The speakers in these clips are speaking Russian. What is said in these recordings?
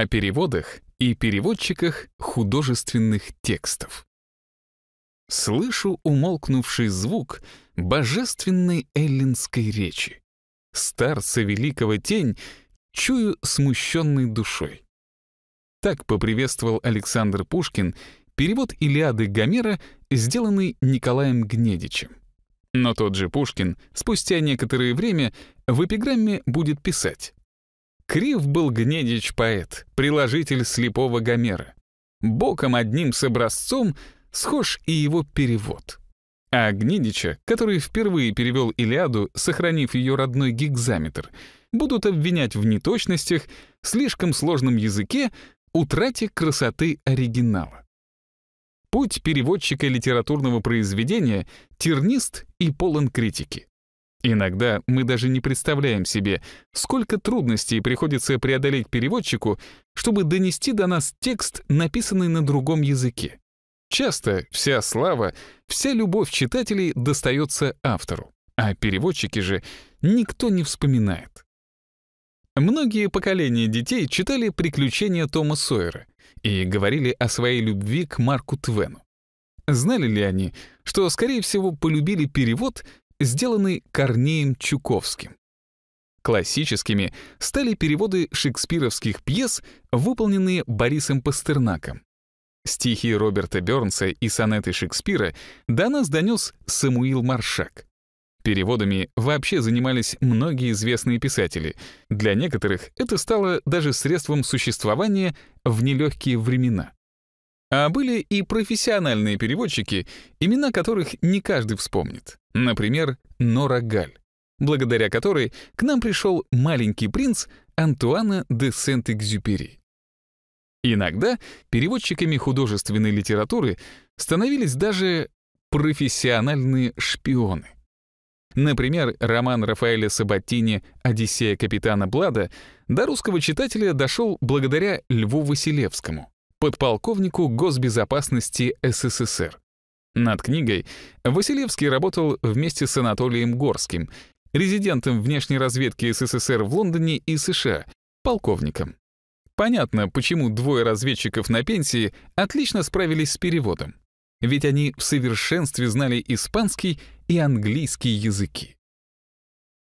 о переводах и переводчиках художественных текстов. Слышу умолкнувший звук божественной эллинской речи. Старца великого тень чую смущенной душой. Так поприветствовал Александр Пушкин перевод Илиады Гомера, сделанный Николаем Гнедичем. Но тот же Пушкин спустя некоторое время в эпиграмме будет писать Крив был гнедич-поэт, приложитель слепого Гомера. Боком одним с образцом схож и его перевод. А Гнедича, который впервые перевел Илиаду, сохранив ее родной гигзаметр, будут обвинять в неточностях, слишком сложном языке, утрате красоты оригинала. Путь переводчика литературного произведения тернист и полон критики. Иногда мы даже не представляем себе, сколько трудностей приходится преодолеть переводчику, чтобы донести до нас текст, написанный на другом языке. Часто вся слава, вся любовь читателей достается автору, а переводчики же никто не вспоминает. Многие поколения детей читали «Приключения Тома Сойера» и говорили о своей любви к Марку Твену. Знали ли они, что, скорее всего, полюбили перевод, сделаны Корнеем Чуковским. Классическими стали переводы шекспировских пьес, выполненные Борисом Пастернаком. Стихи Роберта Бёрнса и сонеты Шекспира до нас донес Самуил Маршак. Переводами вообще занимались многие известные писатели. Для некоторых это стало даже средством существования в нелегкие времена. А были и профессиональные переводчики, имена которых не каждый вспомнит. Например, Нора Галь, благодаря которой к нам пришел маленький принц Антуана де Сент-Экзюпери. Иногда переводчиками художественной литературы становились даже профессиональные шпионы. Например, роман Рафаэля Сабатини «Одиссея капитана Блада» до русского читателя дошел благодаря Льву Василевскому — подполковнику госбезопасности СССР. Над книгой Василевский работал вместе с Анатолием Горским, резидентом внешней разведки СССР в Лондоне и США, полковником. Понятно, почему двое разведчиков на пенсии отлично справились с переводом. Ведь они в совершенстве знали испанский и английский языки.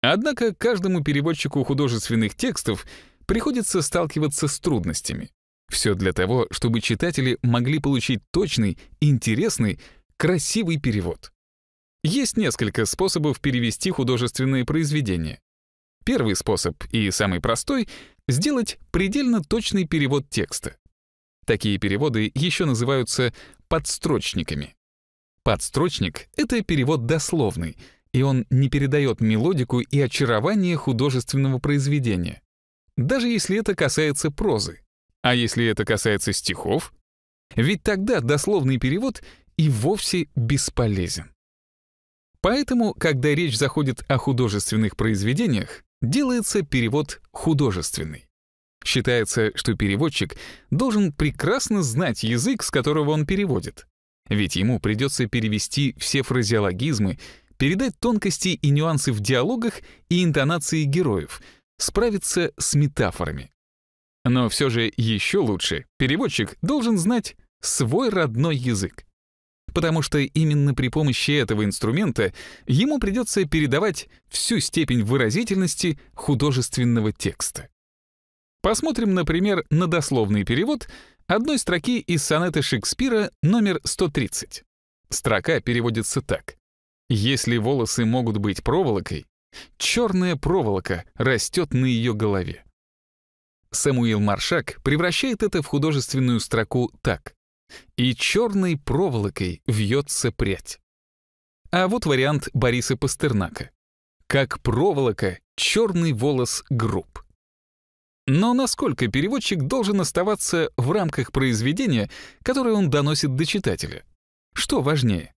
Однако каждому переводчику художественных текстов приходится сталкиваться с трудностями. Все для того, чтобы читатели могли получить точный, интересный, красивый перевод. Есть несколько способов перевести художественные произведения. Первый способ, и самый простой, сделать предельно точный перевод текста. Такие переводы еще называются подстрочниками. Подстрочник — это перевод дословный, и он не передает мелодику и очарование художественного произведения, даже если это касается прозы. А если это касается стихов? Ведь тогда дословный перевод и вовсе бесполезен. Поэтому, когда речь заходит о художественных произведениях, делается перевод художественный. Считается, что переводчик должен прекрасно знать язык, с которого он переводит. Ведь ему придется перевести все фразеологизмы, передать тонкости и нюансы в диалогах и интонации героев, справиться с метафорами. Но все же еще лучше переводчик должен знать свой родной язык. Потому что именно при помощи этого инструмента ему придется передавать всю степень выразительности художественного текста. Посмотрим, например, на дословный перевод одной строки из сонета Шекспира номер 130. Строка переводится так. «Если волосы могут быть проволокой, черная проволока растет на ее голове». Самуил Маршак превращает это в художественную строку так. «И черной проволокой вьется прядь». А вот вариант Бориса Пастернака. «Как проволока, черный волос груб». Но насколько переводчик должен оставаться в рамках произведения, которое он доносит до читателя? Что важнее?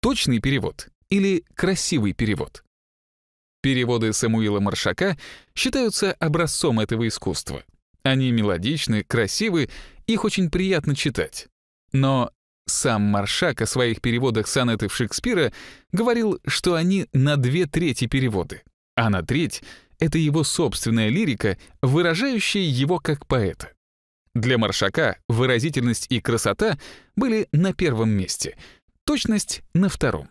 Точный перевод или красивый перевод? Переводы Самуила Маршака считаются образцом этого искусства. Они мелодичны, красивы, их очень приятно читать. Но сам Маршак о своих переводах сонетов Шекспира говорил, что они на две трети переводы, а на треть — это его собственная лирика, выражающая его как поэта. Для Маршака выразительность и красота были на первом месте, точность — на втором.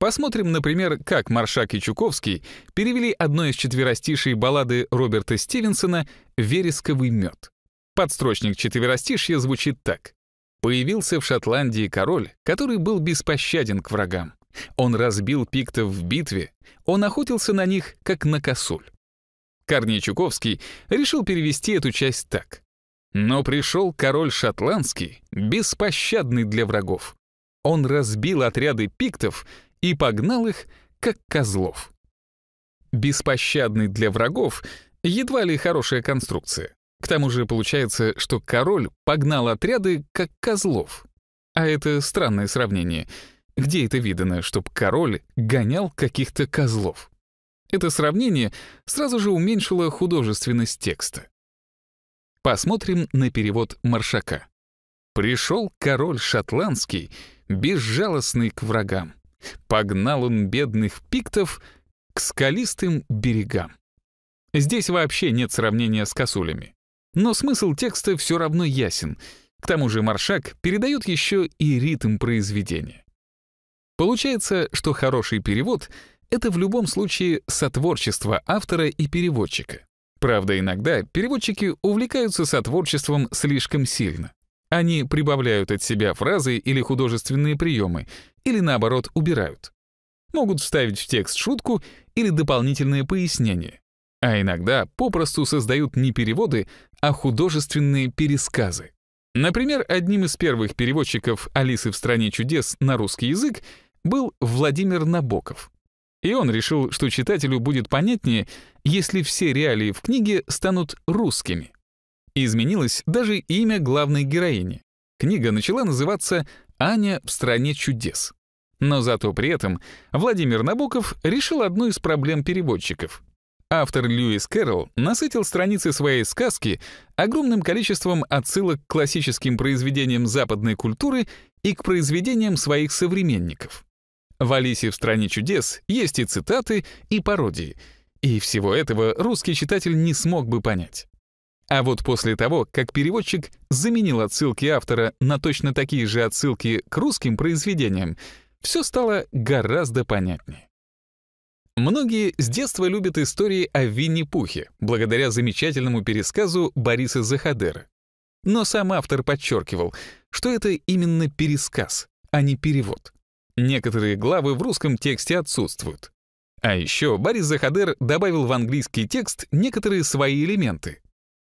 Посмотрим, например, как Маршак и Чуковский перевели одно из четверостишей баллады Роберта Стивенсона «Вересковый мед». Подстрочник четверостишья звучит так. «Появился в Шотландии король, который был беспощаден к врагам. Он разбил пиктов в битве, он охотился на них, как на косуль». Корней Чуковский решил перевести эту часть так. «Но пришел король шотландский, беспощадный для врагов. Он разбил отряды пиктов и погнал их, как козлов. Беспощадный для врагов — едва ли хорошая конструкция. К тому же получается, что король погнал отряды, как козлов. А это странное сравнение. Где это видано, чтоб король гонял каких-то козлов? Это сравнение сразу же уменьшило художественность текста. Посмотрим на перевод Маршака. «Пришел король шотландский, безжалостный к врагам. Погнал он бедных пиктов к скалистым берегам. Здесь вообще нет сравнения с косулями. Но смысл текста все равно ясен. К тому же маршак передает еще и ритм произведения. Получается, что хороший перевод — это в любом случае сотворчество автора и переводчика. Правда, иногда переводчики увлекаются сотворчеством слишком сильно. Они прибавляют от себя фразы или художественные приемы, или наоборот убирают. Могут вставить в текст шутку или дополнительные пояснения. А иногда попросту создают не переводы, а художественные пересказы. Например, одним из первых переводчиков «Алисы в стране чудес» на русский язык был Владимир Набоков. И он решил, что читателю будет понятнее, если все реалии в книге станут русскими. Изменилось даже имя главной героини. Книга начала называться «Аня в стране чудес». Но зато при этом Владимир Набоков решил одну из проблем переводчиков. Автор Льюис Кэрролл насытил страницы своей сказки огромным количеством отсылок к классическим произведениям западной культуры и к произведениям своих современников. В «Алисе в стране чудес» есть и цитаты, и пародии. И всего этого русский читатель не смог бы понять. А вот после того, как переводчик заменил отсылки автора на точно такие же отсылки к русским произведениям, все стало гораздо понятнее. Многие с детства любят истории о Винни-Пухе, благодаря замечательному пересказу Бориса Захадера. Но сам автор подчеркивал, что это именно пересказ, а не перевод. Некоторые главы в русском тексте отсутствуют. А еще Борис Захадер добавил в английский текст некоторые свои элементы,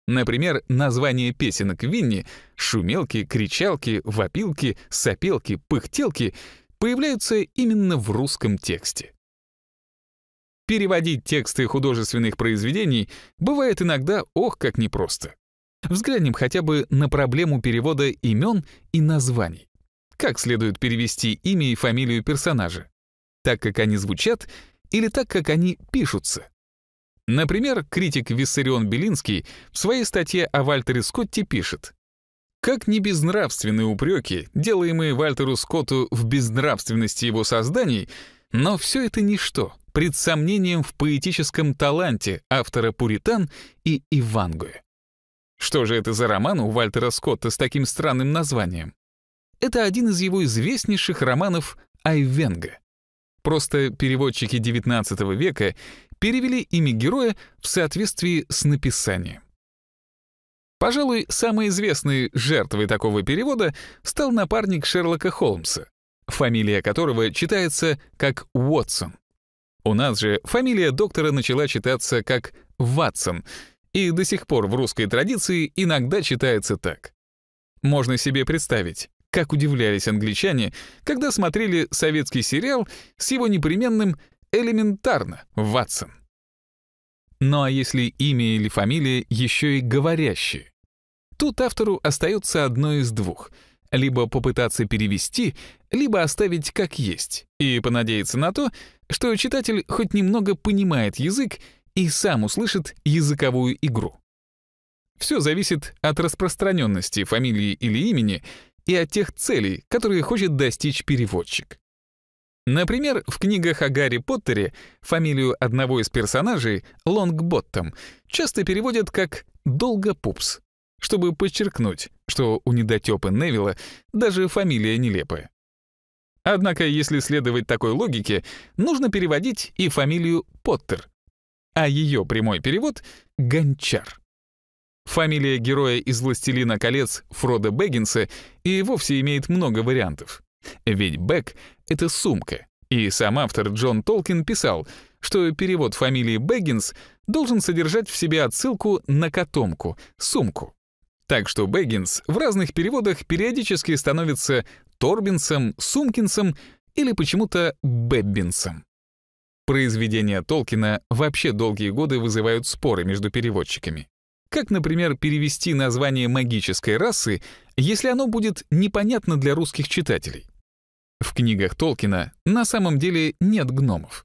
Например, название песенок Винни — «Шумелки», «Кричалки», «Вопилки», «Сопелки», «Пыхтелки» — появляются именно в русском тексте. Переводить тексты художественных произведений бывает иногда ох как непросто. Взглянем хотя бы на проблему перевода имен и названий. Как следует перевести имя и фамилию персонажа? Так, как они звучат, или так, как они пишутся? Например, критик Виссарион Белинский в своей статье о Вальтере Скотте пишет «Как не безнравственные упреки, делаемые Вальтеру Скотту в безнравственности его созданий, но все это ничто пред сомнением в поэтическом таланте автора «Пуритан» и «Ивангуэ». Что же это за роман у Вальтера Скотта с таким странным названием? Это один из его известнейших романов «Айвенга». Просто переводчики XIX века перевели имя героя в соответствии с написанием. Пожалуй, самой известной жертвой такого перевода стал напарник Шерлока Холмса, фамилия которого читается как Уотсон. У нас же фамилия доктора начала читаться как Ватсон, и до сих пор в русской традиции иногда читается так. Можно себе представить, как удивлялись англичане, когда смотрели советский сериал с его непременным Элементарно, Ватсон. Ну а если имя или фамилия еще и говорящие? Тут автору остается одно из двух — либо попытаться перевести, либо оставить как есть и понадеяться на то, что читатель хоть немного понимает язык и сам услышит языковую игру. Все зависит от распространенности фамилии или имени и от тех целей, которые хочет достичь переводчик. Например, в книгах о Гарри Поттере фамилию одного из персонажей, Лонгботтом, часто переводят как «долгопупс», чтобы подчеркнуть, что у недотёпы Невилла даже фамилия нелепая. Однако, если следовать такой логике, нужно переводить и фамилию Поттер, а ее прямой перевод — Гончар. Фамилия героя из «Властелина колец» Фрода Бэггинса и вовсе имеет много вариантов. Ведь Бэг — это сумка. И сам автор Джон Толкин писал, что перевод фамилии Бэггинс должен содержать в себе отсылку на котомку, сумку. Так что Бэггинс в разных переводах периодически становится Торбинсом, Сумкинсом или почему-то Бэббинсом. Произведения Толкина вообще долгие годы вызывают споры между переводчиками. Как, например, перевести название магической расы, если оно будет непонятно для русских читателей? В книгах Толкина на самом деле нет гномов.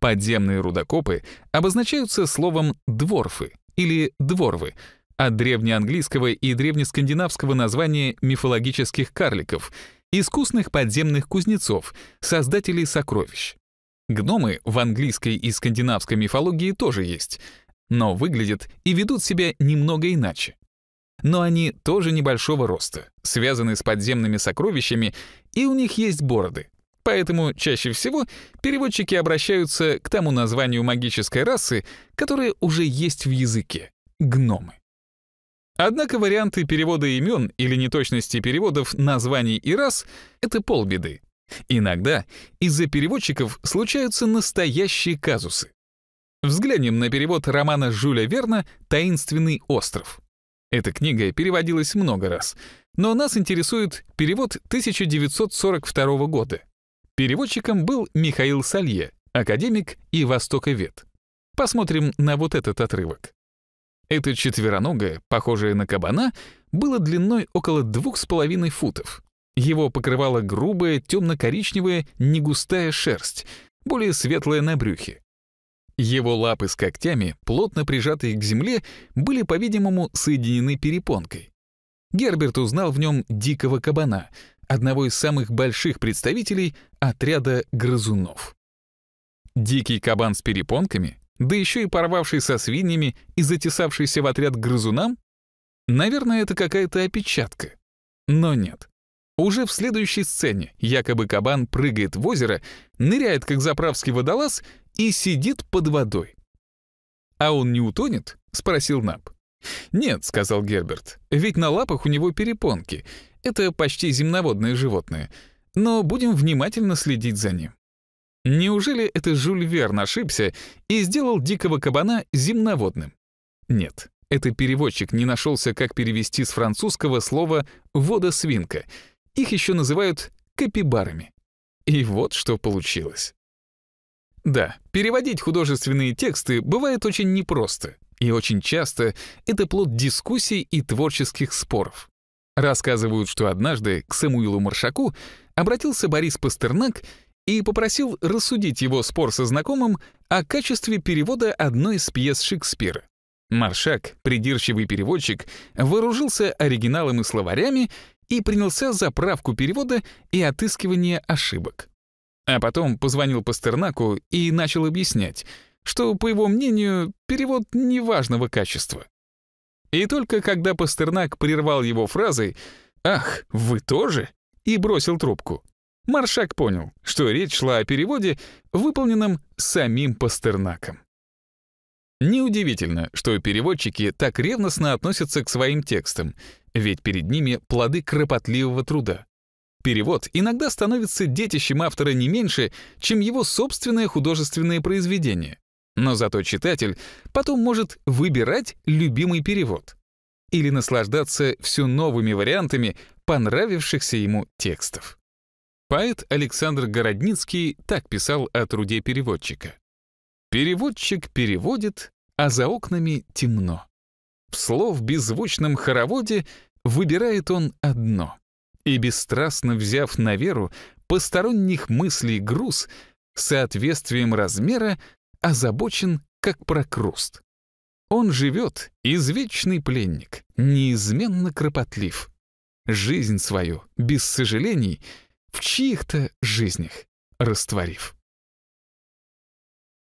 Подземные рудокопы обозначаются словом «дворфы» или «дворвы», от древнеанглийского и древнескандинавского названия мифологических карликов, искусных подземных кузнецов, создателей сокровищ. Гномы в английской и скандинавской мифологии тоже есть, но выглядят и ведут себя немного иначе но они тоже небольшого роста, связаны с подземными сокровищами, и у них есть бороды. Поэтому чаще всего переводчики обращаются к тому названию магической расы, которое уже есть в языке — гномы. Однако варианты перевода имен или неточности переводов названий и рас — это полбеды. Иногда из-за переводчиков случаются настоящие казусы. Взглянем на перевод романа Жюля Верна «Таинственный остров». Эта книга переводилась много раз, но нас интересует перевод 1942 года. Переводчиком был Михаил Салье, академик и востоковед. Посмотрим на вот этот отрывок. Это четвероногое, похожее на кабана, было длиной около двух с половиной футов. Его покрывала грубая, темно-коричневая, негустая шерсть, более светлая на брюхе. Его лапы с когтями, плотно прижатые к земле, были, по-видимому, соединены перепонкой. Герберт узнал в нем дикого кабана, одного из самых больших представителей отряда грызунов. Дикий кабан с перепонками, да еще и порвавший со свиньями и затесавшийся в отряд грызунам? Наверное, это какая-то опечатка. Но нет. Уже в следующей сцене якобы кабан прыгает в озеро, ныряет как заправский водолаз и сидит под водой. «А он не утонет?» — спросил Нап. «Нет», — сказал Герберт, — «ведь на лапах у него перепонки. Это почти земноводное животное. Но будем внимательно следить за ним». Неужели этот Жюль Верн ошибся и сделал дикого кабана земноводным? Нет, этот переводчик не нашелся, как перевести с французского слово «водосвинка». Их еще называют капибарами. И вот что получилось. Да, переводить художественные тексты бывает очень непросто, и очень часто это плод дискуссий и творческих споров. Рассказывают, что однажды к Самуилу Маршаку обратился Борис Пастернак и попросил рассудить его спор со знакомым о качестве перевода одной из пьес Шекспира. Маршак, придирчивый переводчик, вооружился оригиналом и словарями и принялся за правку перевода и отыскивание ошибок. А потом позвонил Пастернаку и начал объяснять, что, по его мнению, перевод неважного качества. И только когда Пастернак прервал его фразой «Ах, вы тоже?» и бросил трубку, Маршак понял, что речь шла о переводе, выполненном самим Пастернаком. Неудивительно, что переводчики так ревностно относятся к своим текстам, ведь перед ними плоды кропотливого труда. Перевод иногда становится детищем автора не меньше, чем его собственное художественное произведение. Но зато читатель потом может выбирать любимый перевод или наслаждаться все новыми вариантами понравившихся ему текстов. Поэт Александр Городницкий так писал о труде переводчика. «Переводчик переводит, а за окнами темно. В слов беззвучном хороводе выбирает он одно — и, бесстрастно взяв на веру посторонних мыслей груз, соответствием размера озабочен, как прокруст. Он живет, извечный пленник, неизменно кропотлив. Жизнь свою, без сожалений, в чьих-то жизнях растворив.